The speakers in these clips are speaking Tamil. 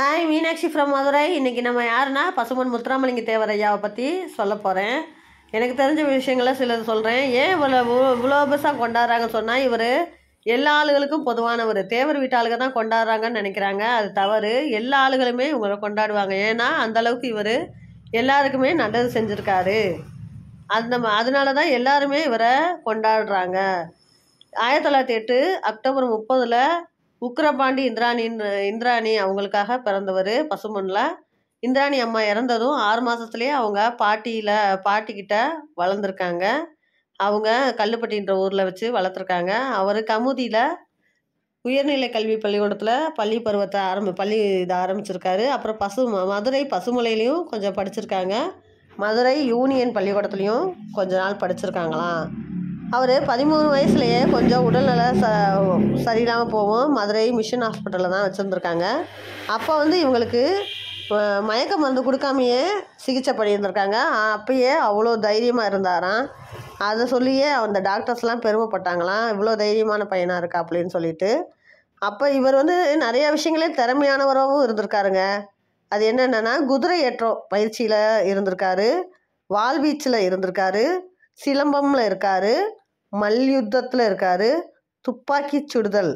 ஹாய் மீனாட்சி ஃப்ரம் மதுரை இன்றைக்கி நம்ம யாருன்னா பசுமன் முத்துராமலிங்க தேவரையாவை பற்றி சொல்ல போகிறேன் எனக்கு தெரிஞ்ச விஷயங்களை சிலது சொல்கிறேன் ஏன் இவ்வளோ இவ்வளோ பெருசாக கொண்டாடுறாங்கன்னு சொன்னால் இவர் எல்லா ஆளுகளுக்கும் பொதுவானவர் தேவர் வீட்டு தான் கொண்டாடுறாங்கன்னு நினைக்கிறாங்க அது தவறு எல்லா ஆளுகளுமே இவங்களை கொண்டாடுவாங்க ஏன்னா அந்தளவுக்கு இவர் எல்லாருக்குமே நல்லது செஞ்சுருக்காரு அந்த நம்ம அதனால தான் எல்லாருமே இவரை கொண்டாடுறாங்க ஆயிரத்தி தொள்ளாயிரத்தி எட்டு அக்டோபர் முப்பதில் உக்ரபாண்டி இந்திராணி இந்திராணி அவங்களுக்காக பிறந்தவர் பசுமனில் இந்திராணி அம்மா இறந்ததும் ஆறு மாதத்துலேயே அவங்க பாட்டியில் பாட்டிக்கிட்ட வளர்ந்துருக்காங்க அவங்க கல்லுப்பட்டின்ற ஊரில் வச்சு வளர்த்துருக்காங்க அவர் கமுதியில் உயர்நிலை கல்வி பள்ளிக்கூடத்தில் பள்ளி பருவத்தை ஆரம்பி பள்ளி இதை ஆரம்பிச்சிருக்காரு அப்புறம் பசு மதுரை பசுமலையிலையும் கொஞ்சம் படிச்சிருக்காங்க மதுரை யூனியன் பள்ளிக்கூடத்துலேயும் கொஞ்ச நாள் படிச்சிருக்காங்களாம் அவர் பதிமூணு வயசுலேயே கொஞ்சம் உடல்நல ச சரியில்லாமல் போகும் மதுரை மிஷன் ஹாஸ்பிட்டலில் தான் வச்சுருந்துருக்காங்க அப்போ வந்து இவங்களுக்கு மயக்க மருந்து கொடுக்காமையே சிகிச்சை பண்ணியிருந்திருக்காங்க அப்பயே அவ்வளோ தைரியமாக இருந்தாராம் அதை சொல்லியே அந்த டாக்டர்ஸ்லாம் பெருமைப்பட்டாங்களாம் இவ்வளோ தைரியமான பையனாக இருக்கா அப்படின்னு சொல்லிட்டு அப்போ இவர் வந்து நிறைய விஷயங்களே திறமையானவராகவும் இருந்திருக்காருங்க அது என்னென்னா குதிரை ஏற்றம் பயிற்சியில் இருந்திருக்காரு வால்வீச்சில் இருந்திருக்காரு சிலம்பமில் இருக்காரு மல்யுத்தத்தில் இருக்கார் துப்பாக்கி சுடுதல்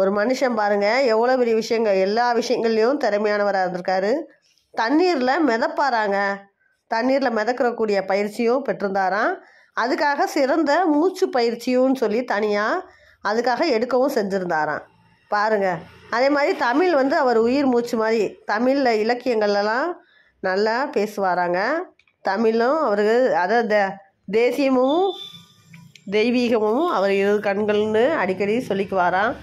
ஒரு மனுஷன் பாருங்கள் எவ்வளோ பெரிய விஷயங்கள் எல்லா விஷயங்கள்லேயும் திறமையானவராக இருந்திருக்காரு தண்ணீரில் மிதப்பாராங்க தண்ணீரில் மிதக்கிறக்கூடிய பயிற்சியும் பெற்றிருந்தாராம் அதுக்காக சிறந்த மூச்சு பயிற்சியும் சொல்லி தனியாக அதுக்காக எடுக்கவும் செஞ்சுருந்தாராம் பாருங்கள் அதே மாதிரி தமிழ் வந்து அவர் உயிர் மூச்சு மாதிரி தமிழில் இலக்கியங்கள்லாம் நல்லா பேசுவாராங்க தமிழும் அவருக்கு அதை தேசியமும் தெய்வீகமும் அவர் இரு கண்கள்னு அடிக்கடி சொல்லிக்குவாராம்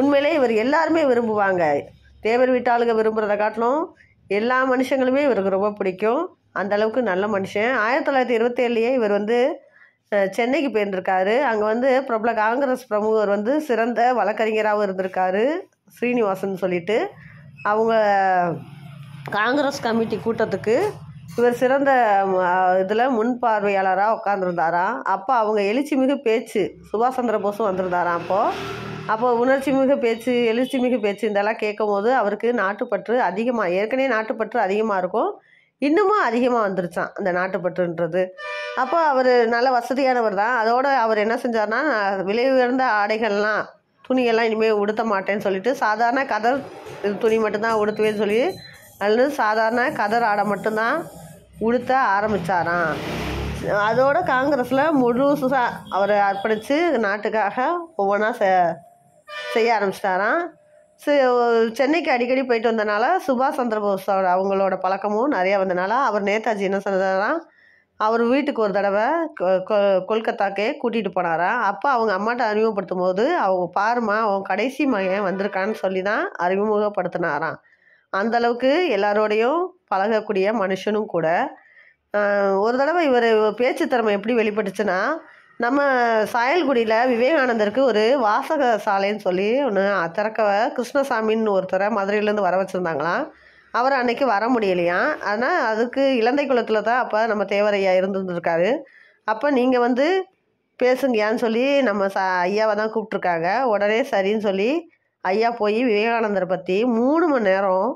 உண்மையிலே இவர் எல்லாருமே விரும்புவாங்க தேவர் வீட்டாளுங்க விரும்புகிறத காட்டிலும் எல்லா மனுஷங்களுமே இவருக்கு ரொம்ப பிடிக்கும் அந்த அளவுக்கு நல்ல மனுஷன் ஆயிரத்தி தொள்ளாயிரத்தி இருபத்தேழுலேயே இவர் வந்து சென்னைக்கு போயிருந்திருக்காரு அங்கே வந்து பிரபல காங்கிரஸ் பிரமுகர் வந்து சிறந்த வழக்கறிஞராகவும் இருந்திருக்காரு ஸ்ரீனிவாசன் சொல்லிட்டு அவங்க காங்கிரஸ் கமிட்டி கூட்டத்துக்கு இவர் சிறந்த இதில் முன் பார்வையாளராக உட்காந்துருந்தாராம் அப்போ அவங்க எழுச்சி மிகு பேச்சு சுபாஷ் சந்திர போஸும் வந்திருந்தாராம் அப்போது அப்போ உணர்ச்சி மிகு பேச்சு எழுச்சி மிகு பேச்சு இதெல்லாம் கேட்கும் போது அவருக்கு நாட்டுப்பற்று அதிகமாக ஏற்கனவே நாட்டுப்பற்று அதிகமாக இருக்கும் இன்னமும் அதிகமாக வந்துருச்சான் அந்த நாட்டுப்பற்றுன்றது அப்போ அவர் நல்ல வசதியானவர் தான் அதோடு அவர் என்ன செஞ்சார்னா விலை உயர்ந்த ஆடைகள்லாம் துணியெல்லாம் இனிமேல் உடுத்த மாட்டேன்னு சொல்லிட்டு சாதாரண கதர் துணி மட்டும்தான் உடுத்துவேன்னு சொல்லி அல்லது சாதாரண கதர் ஆடை மட்டும்தான் உடுத்த ஆரம்பித்தாராம் அதோட காங்கிரஸில் முழுசாக அவரை அர்ப்பணித்து நாட்டுக்காக ஒவ்வொன்றா செ செய்ய ஆரம்பிச்சிட்டாராம் சென்னைக்கு அடிக்கடி போயிட்டு வந்தனால சுபாஷ் சந்திரபோஸோட அவங்களோட பழக்கமும் நிறையா வந்தனால அவர் நேதாஜி என்ன சொன்னாராம் அவர் வீட்டுக்கு ஒரு தடவை கொல்கத்தாக்கே கூட்டிகிட்டு போனாராம் அப்போ அவங்க அம்மாட்ட அறிமுகப்படுத்தும் போது அவங்க பாருமா அவங்க கடைசி மகன் வந்திருக்கான்னு சொல்லி தான் அறிமுகப்படுத்தினாராம் அந்தளவுக்கு எல்லாரோடையும் பழகக்கூடிய மனுஷனும் கூட ஒரு தடவை இவர் பேச்சு திறமை எப்படி வெளிப்பட்டுச்சுன்னா நம்ம சாயல்குடியில் விவேகானந்தருக்கு ஒரு வாசக சாலைன்னு சொல்லி ஒன்று திறக்க கிருஷ்ணசாமின்னு ஒருத்தரை மதுரையிலேருந்து வர வச்சுருந்தாங்களாம் அவர் அன்னைக்கு வர முடியலையா ஆனால் அதுக்கு இலந்தை குளத்தில் தான் அப்போ நம்ம தேவரையா இருந்துருக்காரு அப்போ நீங்கள் வந்து பேசுங்கயான்னு சொல்லி நம்ம ச ஐயாவை தான் கூப்பிட்ருக்காங்க உடனே சரின்னு சொல்லி ஐயா போய் விவேகானந்தரை பற்றி மூணு மணி நேரம்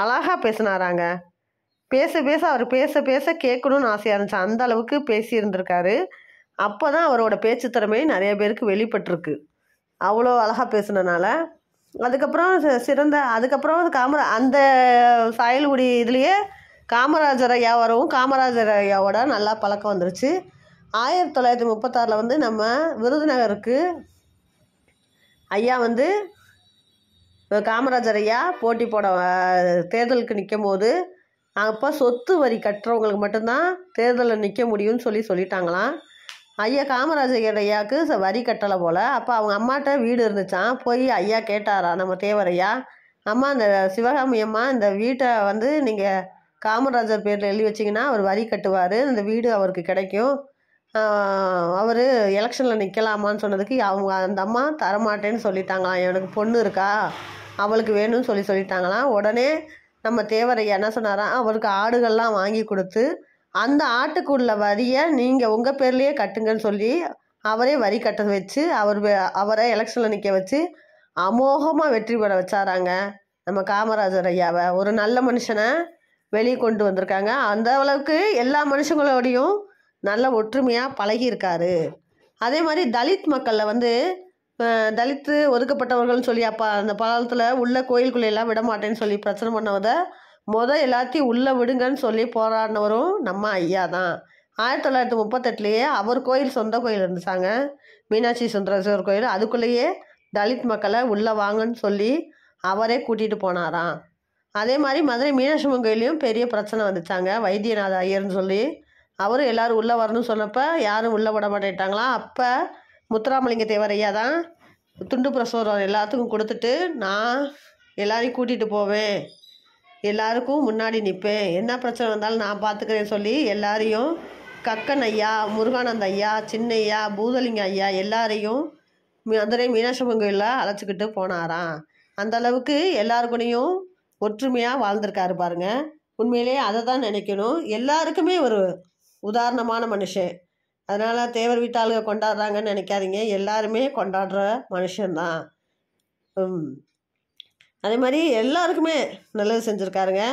அழகாக பேசினாராங்க பேச பேச அவர் பேச பேச கேட்கணும்னு ஆசையாக இருந்துச்சு அந்த அளவுக்கு பேசியிருந்திருக்காரு அப்போ தான் அவரோட பேச்சு திறமை நிறைய பேருக்கு வெளிப்பட்டிருக்கு அவ்வளோ அழகாக பேசுனனால அதுக்கப்புறம் சிறந்த அதுக்கப்புறம் காமரா அந்த சாயல்குடி இதுலேயே காமராஜர் ஐயாவரவும் காமராஜர் ஐயாவோட நல்லா பழக்கம் வந்துருச்சு ஆயிரத்தி தொள்ளாயிரத்தி முப்பத்தாறில் வந்து நம்ம விருதுநகருக்கு ஐயா வந்து காமராஜர் ஐயா போட்டி போட தேர்தலுக்கு நிற்கும் போது அப்போ சொத்து வரி கட்டுறவங்களுக்கு மட்டும்தான் தேர்தலில் நிற்க முடியும்னு சொல்லி சொல்லிட்டாங்களாம் ஐயா காமராஜர் ஐயாவுக்கு வரி கட்டலை போல் அப்போ அவங்க அம்மாட்ட வீடு இருந்துச்சான் போய் ஐயா கேட்டாரா நம்ம தேவரையா அம்மா இந்த சிவகாமி அம்மா இந்த வீட்டை வந்து நீங்கள் காமராஜர் பேரில் எழுதி வச்சிங்கன்னா அவர் வரி கட்டுவார் இந்த வீடு அவருக்கு கிடைக்கும் அவர் எலெக்ஷனில் நிற்கலாமான்னு சொன்னதுக்கு அவங்க அந்த அம்மா தரமாட்டேன்னு சொல்லிட்டாங்களாம் எனக்கு பொண்ணு இருக்கா அவளுக்கு வேணும்னு சொல்லி சொல்லிட்டாங்களாம் உடனே நம்ம தேவரையா என்ன சொன்னாரா அவருக்கு ஆடுகள்லாம் வாங்கி கொடுத்து அந்த ஆட்டுக்குள்ள வரியை நீங்கள் உங்கள் பேர்லேயே கட்டுங்கன்னு சொல்லி அவரே வரி கட்ட வச்சு அவர் அவரை எலெக்ஷனில் நிற்க வச்சு அமோகமாக வெற்றி பெற வச்சாராங்க நம்ம காமராஜர் ஐயாவை ஒரு நல்ல மனுஷனை வெளியே கொண்டு வந்திருக்காங்க அந்த அளவுக்கு எல்லா மனுஷங்களோடையும் நல்ல ஒற்றுமையாக பழகியிருக்காரு அதே மாதிரி தலித் மக்களில் வந்து தலித்து ஒதுக்கப்பட்டவர்கள்னு சொல்லி அப்போ அந்த பாலத்தில் உள்ள கோயில்குள்ளே எல்லாம் விட மாட்டேன்னு சொல்லி பிரச்சனை பண்ணவத மொதல் எல்லாத்தையும் உள்ளே விடுங்கன்னு சொல்லி போராடினவரும் நம்ம ஐயா தான் ஆயிரத்தி தொள்ளாயிரத்தி முப்பத்தெட்டுலேயே அவர் கோயில் சொந்த கோயில் இருந்துச்சாங்க மீனாட்சி சுந்தரேஸ்வர் கோயில் அதுக்குள்ளேயே தலித் மக்களை உள்ளே வாங்கன்னு சொல்லி அவரே கூட்டிகிட்டு போனாராம் அதே மாதிரி மதுரை மீனாட்சி அம்மன் கோயிலையும் பெரிய பிரச்சனை வந்துச்சாங்க வைத்தியநாத ஐயர்னு சொல்லி அவரும் எல்லோரும் உள்ளே வரணும்னு சொன்னப்போ யாரும் உள்ளே விட மாட்டேட்டாங்களாம் அப்போ முத்துராமலிங்க தேவர் ஐயா தான் துண்டு பிரசோரம் எல்லாத்துக்கும் கொடுத்துட்டு நான் எல்லாரையும் கூட்டிகிட்டு போவேன் எல்லாருக்கும் முன்னாடி நிற்பேன் என்ன பிரச்சனை வந்தாலும் நான் பார்த்துக்கிறேன்னு சொல்லி எல்லாரையும் கக்கன் ஐயா முருகானந்த ஐயா சின்னையா பூதலிங்க ஐயா எல்லாரையும் மதுரை மீனாட்சி கோயிலில் அழைச்சிக்கிட்டு போனாராம் அந்த அளவுக்கு எல்லாருக்குடையும் ஒற்றுமையாக வாழ்ந்திருக்காரு பாருங்க உண்மையிலேயே அதை தான் நினைக்கணும் எல்லாருக்குமே ஒரு உதாரணமான மனுஷன் அதனால் தேவர் வீட்டாளுக கொண்டாடுறாங்கன்னு நினைக்காதீங்க எல்லாருமே கொண்டாடுற மனுஷன்தான் அதே மாதிரி எல்லாருக்குமே நல்லது செஞ்சுருக்காருங்க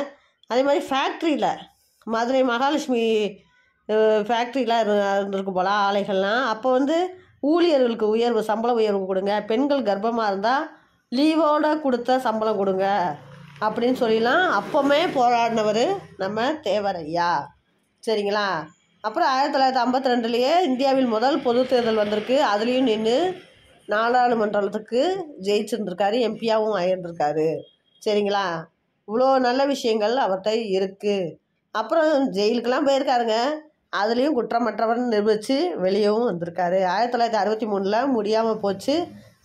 அதே மாதிரி ஃபேக்ட்ரியில் மதுரை மகாலட்சுமி ஃபேக்ட்ரிலாம் இருந்திருக்கு போல ஆலைகள்லாம் அப்போ வந்து ஊழியர்களுக்கு உயர்வு சம்பள உயர்வு கொடுங்க பெண்கள் கர்ப்பமாக இருந்தால் லீவோடு கொடுத்த சம்பளம் கொடுங்க அப்படின்னு சொல்லிலாம் அப்போவுமே போராடினவர் நம்ம தேவரையா சரிங்களா அப்புறம் ஆயிரத்தி தொள்ளாயிரத்தி ஐம்பத்தி ரெண்டுலேயே இந்தியாவில் முதல் பொது தேர்தல் வந்திருக்கு அதுலேயும் நின்று நாடாளுமன்றத்துக்கு ஜெயிச்சிருந்திருக்காரு எம்பியாகவும் ஆயிருந்திருக்காரு சரிங்களா இவ்வளோ நல்ல விஷயங்கள் அவர்கிட்ட இருக்குது அப்புறம் ஜெயிலுக்கெல்லாம் போயிருக்காருங்க அதுலேயும் குற்றமற்றவன் நிரூபித்து வெளியவும் வந்திருக்காரு ஆயிரத்தி தொள்ளாயிரத்தி அறுபத்தி மூணில் முடியாமல் போச்சு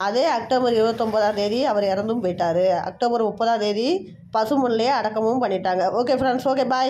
அதே அக்டோபர் இருபத்தொம்போதாம் தேதி அவர் இறந்தும் போயிட்டார் அக்டோபர் முப்பதாம் தேதி பசுமொழியே அடக்கமும் பண்ணிட்டாங்க ஓகே ஃப்ரெண்ட்ஸ் ஓகே பாய்